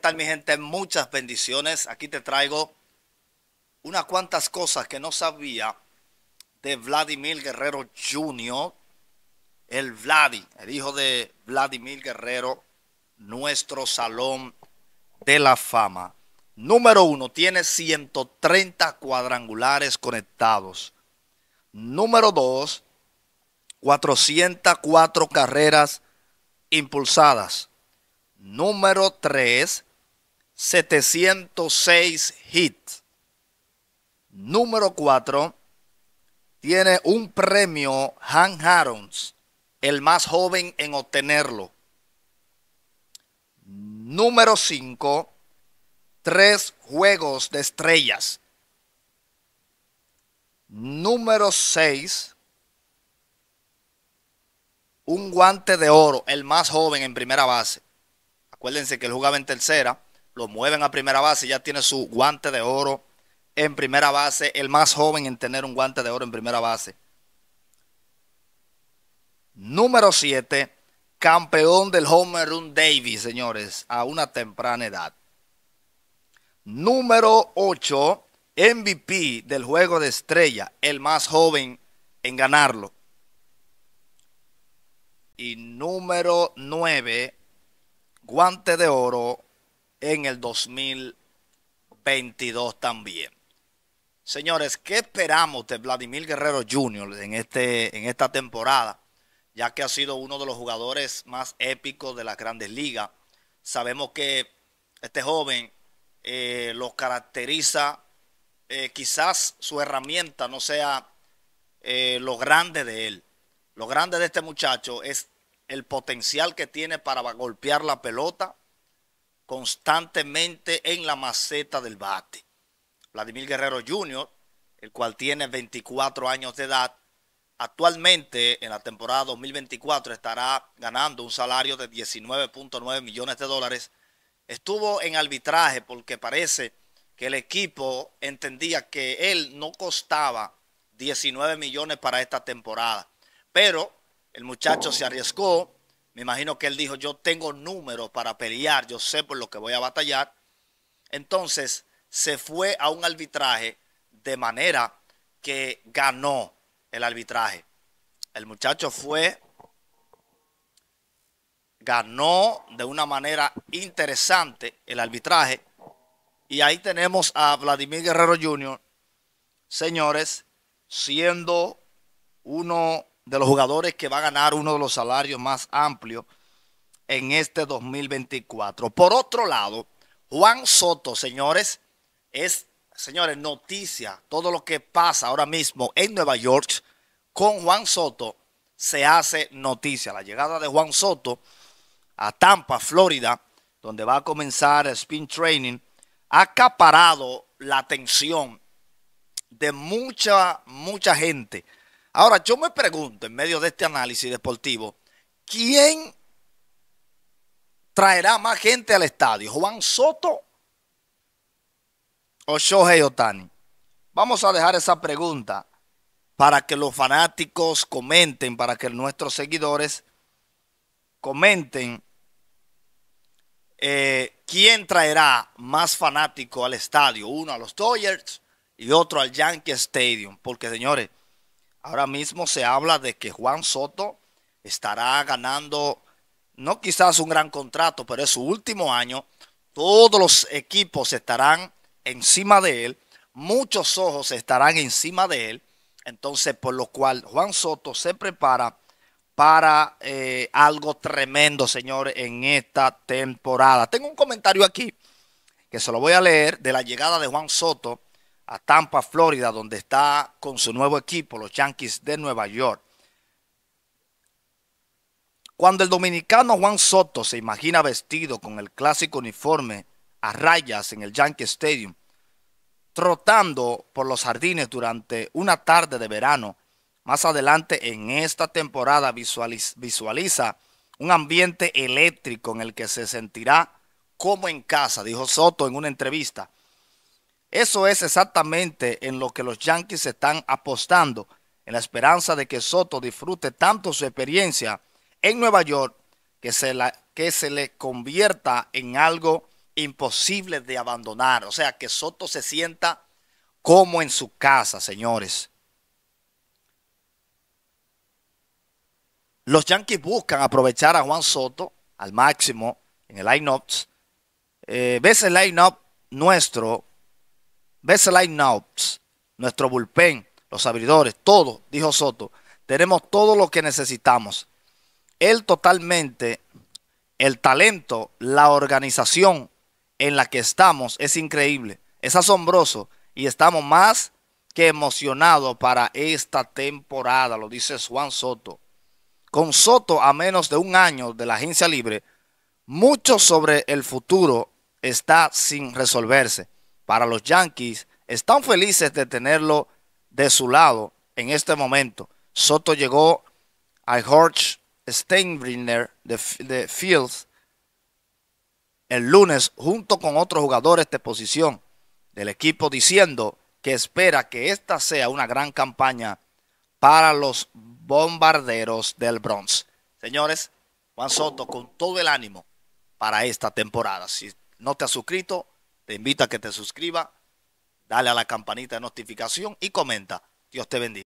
tal mi gente? Muchas bendiciones. Aquí te traigo unas cuantas cosas que no sabía de Vladimir Guerrero Jr., el Vladi, el hijo de Vladimir Guerrero, nuestro salón de la fama. Número uno, tiene 130 cuadrangulares conectados. Número dos, 404 carreras impulsadas. Número tres 706 hits. Número 4 tiene un premio Han Harons, el más joven en obtenerlo. Número 5, tres juegos de estrellas. Número 6, un guante de oro, el más joven en primera base. Acuérdense que él jugaba en tercera lo mueven a primera base, ya tiene su guante de oro en primera base, el más joven en tener un guante de oro en primera base. Número 7, campeón del Homer Run Davis, señores, a una temprana edad. Número 8, MVP del juego de estrella, el más joven en ganarlo. Y número 9, guante de oro en el 2022 también. Señores, ¿qué esperamos de Vladimir Guerrero Jr. en, este, en esta temporada? Ya que ha sido uno de los jugadores más épicos de las grandes ligas. Sabemos que este joven eh, lo caracteriza, eh, quizás su herramienta no sea eh, lo grande de él. Lo grande de este muchacho es el potencial que tiene para golpear la pelota, constantemente en la maceta del bate. Vladimir Guerrero Jr., el cual tiene 24 años de edad, actualmente en la temporada 2024 estará ganando un salario de 19.9 millones de dólares. Estuvo en arbitraje porque parece que el equipo entendía que él no costaba 19 millones para esta temporada. Pero el muchacho se arriesgó, me imagino que él dijo, yo tengo números para pelear, yo sé por lo que voy a batallar. Entonces se fue a un arbitraje de manera que ganó el arbitraje. El muchacho fue, ganó de una manera interesante el arbitraje. Y ahí tenemos a Vladimir Guerrero Jr., señores, siendo uno de los jugadores que va a ganar uno de los salarios más amplios en este 2024. Por otro lado, Juan Soto, señores, es, señores, noticia. Todo lo que pasa ahora mismo en Nueva York con Juan Soto se hace noticia. La llegada de Juan Soto a Tampa, Florida, donde va a comenzar el spin training, ha acaparado la atención de mucha, mucha gente Ahora, yo me pregunto en medio de este análisis deportivo, ¿quién traerá más gente al estadio? ¿Juan Soto o Shohei Otani? Vamos a dejar esa pregunta para que los fanáticos comenten, para que nuestros seguidores comenten eh, quién traerá más fanático al estadio, uno a los Dodgers y otro al Yankee Stadium, porque señores, Ahora mismo se habla de que Juan Soto estará ganando, no quizás un gran contrato, pero es su último año. Todos los equipos estarán encima de él, muchos ojos estarán encima de él. Entonces, por lo cual Juan Soto se prepara para eh, algo tremendo, señor, en esta temporada. Tengo un comentario aquí que se lo voy a leer de la llegada de Juan Soto a Tampa, Florida, donde está con su nuevo equipo, los Yankees de Nueva York. Cuando el dominicano Juan Soto se imagina vestido con el clásico uniforme a rayas en el Yankee Stadium, trotando por los jardines durante una tarde de verano, más adelante en esta temporada visualiza, un ambiente eléctrico en el que se sentirá como en casa, dijo Soto en una entrevista eso es exactamente en lo que los Yankees están apostando, en la esperanza de que Soto disfrute tanto su experiencia en Nueva York que se, la, que se le convierta en algo imposible de abandonar. O sea, que Soto se sienta como en su casa, señores. Los Yankees buscan aprovechar a Juan Soto al máximo en el line-up. Eh, ves el line-up nuestro Light Knobs, nuestro bullpen, los abridores, todo, dijo Soto. Tenemos todo lo que necesitamos. Él totalmente, el talento, la organización en la que estamos es increíble, es asombroso y estamos más que emocionados para esta temporada, lo dice Juan Soto. Con Soto a menos de un año de la agencia libre, mucho sobre el futuro está sin resolverse para los Yankees están felices de tenerlo de su lado en este momento. Soto llegó a George Steinbrenner de, de Fields el lunes junto con otros jugadores de posición del equipo diciendo que espera que esta sea una gran campaña para los bombarderos del Bronx. Señores, Juan Soto con todo el ánimo para esta temporada. Si no te has suscrito, te invito a que te suscribas, dale a la campanita de notificación y comenta. Dios te bendiga.